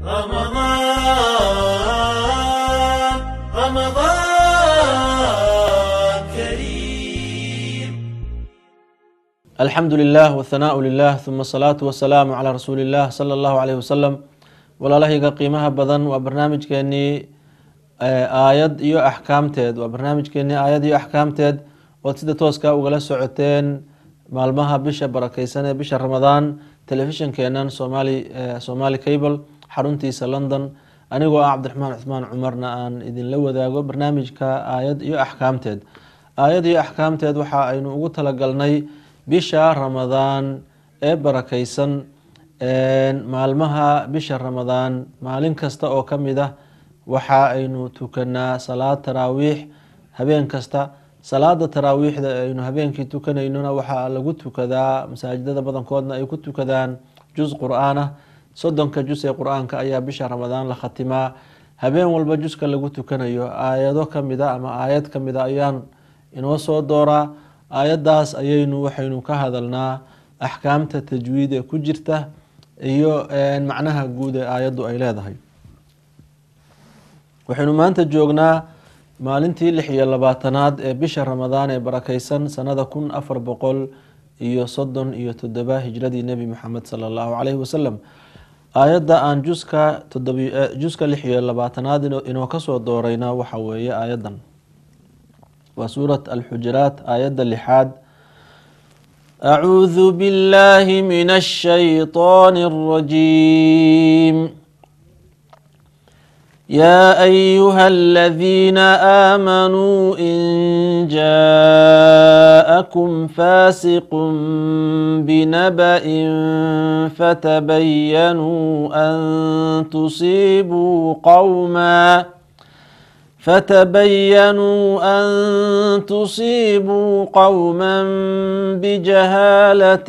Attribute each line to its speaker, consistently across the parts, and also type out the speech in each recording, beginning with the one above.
Speaker 1: رمضان lilah كريم lilah لله والثناء wasalaamu calaa الصلاة والسلام على رسول الله صلى walaalahayga qiimaha badan waa barnaamijkeenii eh, aayad iyo axkaamteed waa barnaamijkeenii aayad iyo axkaamteed ood sida tooska ugala socoteen maalmaha bisha barakeysan ee bisha ramadaan telefishinkeenan somali eh, somali cable xaruntiisa london anigoo ah cabdiraxmaan cuhmaan cumarna aan idinla wadaago barnaamijka aayad iyo axkaamteed aayad iyo axkaamteed waxa aynu ugu talagalnay bisha ramadaan ee barakeysan maalmaha bisha ramadaan maalin kasta oo kamid ah waxa aynu tukanaa salaad taraawiix habeen kasta salaada taraawiixda aynu habeenkii tukanaynona waxaa lagu tukadaa masaajidada badankoodna ay ku tukadaan juz qur-aan ah soddonka jus ee qur-aanka ayaa bisha ramadaan la khatimaa habeen walba juska lagu tukanayo aayado kamida ama aayad kamida ayaan inoo soo dooraa aayadaas ayaynu waxaynu ka hadalnaa axkaamta tajwiid ee ku jirta iyo macnaha guud ee aayaddu ay leedahay waxaynu maanta joognaa maalintii lix iyo labaatanaad ee bisha ramadaan ee barakeysan sanada kun afar boqol iyo soddon iyo toddoba hijradii nebi maxamed sala allahu caleyhi wasalam آيادة آن جوزكا تدبي جوزكا لحيو اللباتناد إنو كسو دورينا وحوية آيادة وسورة الحجرات آيادة لحاد أعوذ بالله من الشيطان الرجيم يا أيها الذين آمنوا إن جاءكم فاسق بنبأ فتبينوا أن تصيبوا قوماً فتبينوا أن تصيبوا قوما بجهالة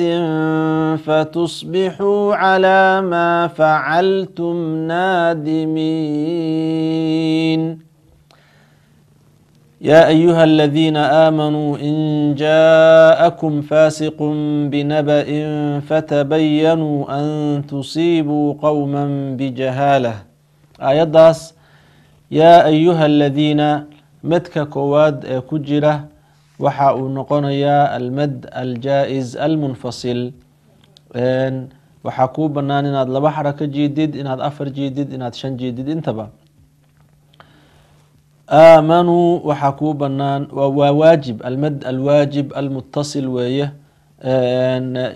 Speaker 1: فتصبحوا على ما فعلتم نادمين يا أيها الذين آمنوا إن جاءكم فاسق بنبأ فتبينوا أن تصيبوا قوما بجهالة آيات داس yaa ayuha aladiina madka koowaad ee ku jira waxa uu noqonayaa almad aljaa-is almunfasil waxaa kuu bannaan inaad laba xara ka jiidid inaad afar jiidid inaad shan jiidid intaba aamanuu waxaa kuu bannaan waa waajib almad alwaajib almutasil weeye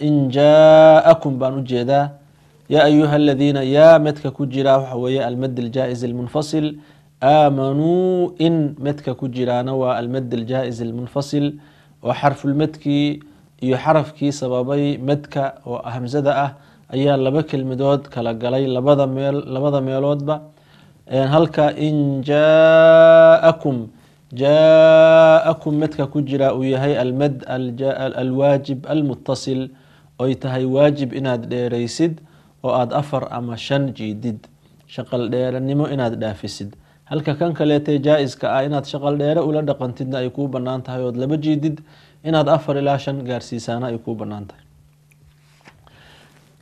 Speaker 1: in jaa-akum baan ujeedaa yaa ayuha aladiina yaa madka ku jira waxa weeye almad aljaa-is almunfasil aamanuu in madka ku jiraana waa almad aljaais almunfasil oo xarfulmadkii iyo xarafkii sababay madka oo hamsada ah ayaa laba kelmadood kala galay labada meel labada meeloodba halka in jaaakum jaa-akum madka ku jira uu yahay almad alwaajib almutasil oy tahay waajib inaad dheeraysid oo aada afar ama shan jiidid shaqal dheeranimo inaad dhaafisid halka kan kaleete jaa-iska ah inaad shaqal dheere ula dhaqantidna ay kuu banaan tahay ood laba jiidid inaad afar ilaa shan gaarsiisaana ay kuu banaan tahay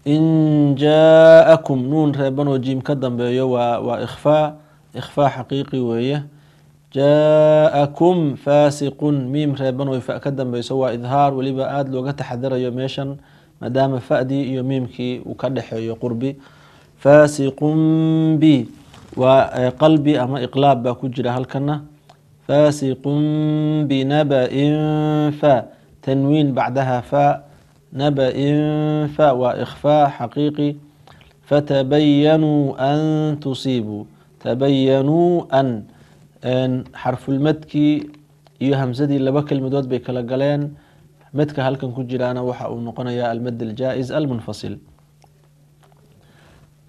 Speaker 1: in jaa-akum nuun reebanoo jiim ka dambeeyo waa waa ikhfaa ikhfaa xaqiiqi weeye jaa-akum faasiqun miim reebanoo fa ka dambeyso waa idhaar weliba aada looga taxadirayo meeshan maadaama fa-dii iyo miimkii uu ka dhexeeyo qurbi faasiqun b waa e, qalbi ama iqlaab baa ku jira halkana faasiqun binabain fa tanwiin bacdaha fa nabain fa waa ikhfaa xaqiiqi fatabayanuu an tusiibuu tabayanuu an xarfulmadkii iyo hamsadii laba kelmadood bay kala galeen madka halkan ku jiraana waxa uu noqonayaa almad aljaa-is almunfasil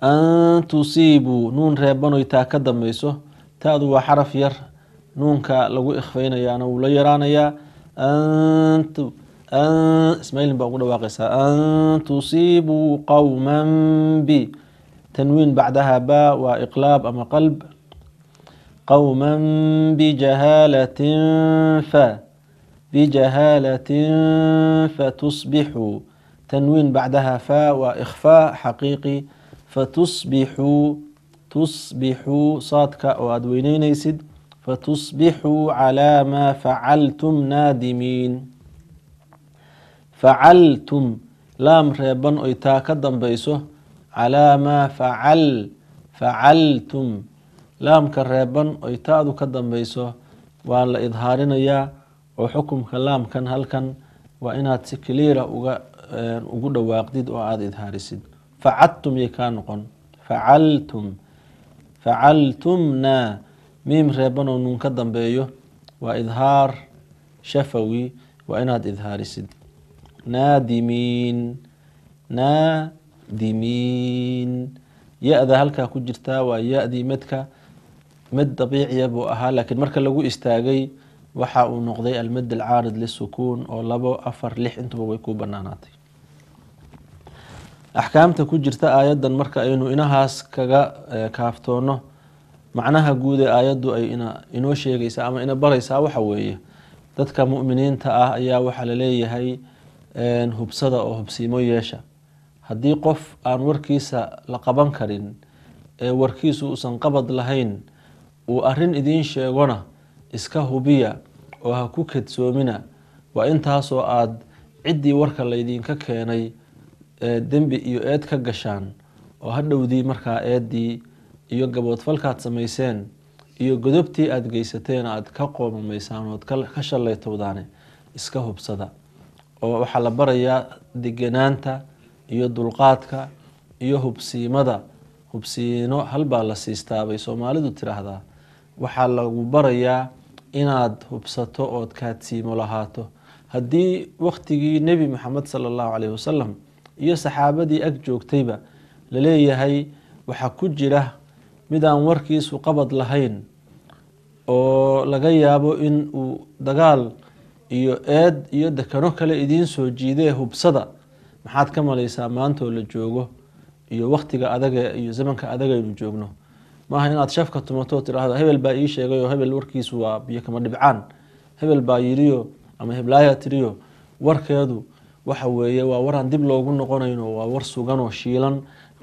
Speaker 1: أن تصيبوا نون ريبانو يتاكد ميسو تادو وحرف ير نونك لغو إخفين يانا ولا يرانا يا أن ت... أن اسمعيل بقول واقسا أن تصيبوا قوما ب تنوين بعدها باء وإقلاب أما قلب قوما بجهالة ف بجهالة فتصبحوا تنوين بعدها فاء وإخفاء حقيقي fatusbixuu tusbixuu saadka oo aada weyneyneysid fatusbixuu calaa maa facaltum naadimiin facaltum laam reeban oy taa ka dambayso calaa maa facal facaltum laamka reeban oy taadu ka dambeyso waa la idhaarinayaa oo xukumka laamkan halkan waa inaad si kaliira ah uga eh, ugu dhawaaqdid oo aada idhaarisid facadtum yay kaa noqon facaltum facaltumna miim reebanoo nuun ka dambeeyo waa idhaar shafawi waa inaad idhaarisid naadimiin naadimiin ya-da halkaa ku jirtaa waa ya-dii madka mad dabiiciya buu ahaa laakiin marka lagu istaagay waxa uu noqday almed alcaarid lisukuun oo labo afar lix intuba way ku banaanaatay axkaamta ku jirta aayaddan marka aynu inahaas kaga eh, kaaftoono macnaha guud ee aayaddu ay ina inoo sheegaysaa ama ina baraysaa waxa weeye dadka muminiinta ah ayaa waxaa laleeyahay hubsada oo hubsiimo yeesha haddii qof aan warkiisa la qaban karin ee warkiisu uusan qabad lahayn uu arrin idiin sheegona iska hubiya oo ha ku kedsoomina waa intaasoo aada ciddii warka laydinka keenay dembi iyo eed ka gashaan oo hadhowdii markaa eeddii iyo gaboodfalkaad samayseen iyo godobtii aada geysateen aada ka qoomamaysaan ood ka shalaytowdaane iska hubsada oo waxaa la barayaa degenaanta iyo dulqaadka iyo hubsiimada hubsiino halbaa la siistaabay soomaalidu tiraahdaa waxaa lagu barayaa inaad hubsato ood kaadsiimo lahaato haddii waktigii nebi maxamed sala allahu caleyhi wasalam iyo saxaabadii ag joogtayba laleeyahay waxaa ku jira midaan warkiisu qabad lahayn oo laga yaabo in uu dagaal iyo eed iyo dekano kale idiin soo jiidee hubsada maxaad ka malaysaa maantoo la joogo iyo waktiga adaga iyo zamanka adagaynu joogno maaha inaad shafka tumato tiraahdo hebel baa ii sheegay hebel warkiisu waa biyo kama dhibcaan hebel baa yiriyo ama heblaaya tiriyo warkeedu waxa weeye waa waraan dib loogu noqonayno waa war sugan oo shiilan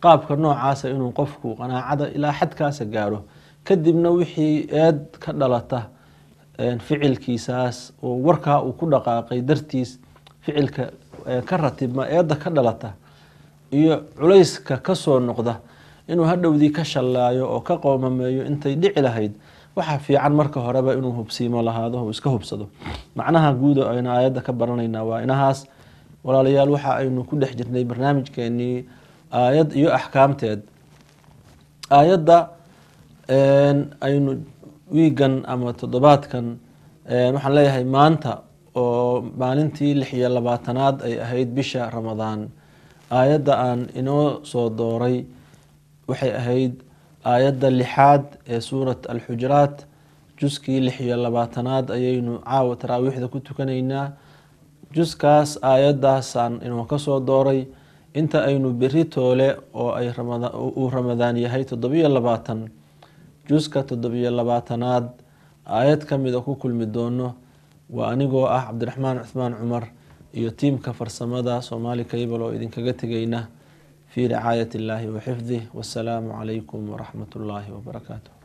Speaker 1: qaabka noocaasa inuu qofku qanaacada ilaa xadkaasa gaadho kadibna wixii eed ka dhalata ficilkiisaas oo warkaa uu ku dhaqaaqay dartiis ficilka ka ratibma eedda ka dhalata iyo culayska kasoo noqda inuu hadhowdii ka shallaayo oo ka qoomameeyo intay dhici lahayd waxaa fiican marka horeba inuu hubsiimo lahaado iska hubsado macnaha guuda ayna aayadda ka baranaynaa waa inahaas walaalayaal waxa aynu ku dhex jirnay barnaamijkeenii aayad iyo axkaamteed aayadda aynu wiigan ama toddobaadkan waxaan leeyahay maanta oo maalintii lix iyo labaatanaad ay ahayd bisha ramadaan aayadda aan inoo soo dooray waxay ahayd aayadda lixaad ee suurat alxujuraat juskii lix iyo labaatanaad ayaynu caawa taraawiixda ku tukanaynaa juskaas aayadaasaan inuu kasoo dooray inta aynu beri toole oo ay uu ramadaan yahay toddobiyo labaatan juska toddobiyo labaatanaad aayad kamida ku kulmi doono waa anigoo ah cabdiraxmaan cuhmaan cumar iyo tiimka farsamada soomaali kaybal oo idinkaga tegayna fii ricaayat illaahi wa wasalaamu calaykum waraxmat ullaahi wabarakaatu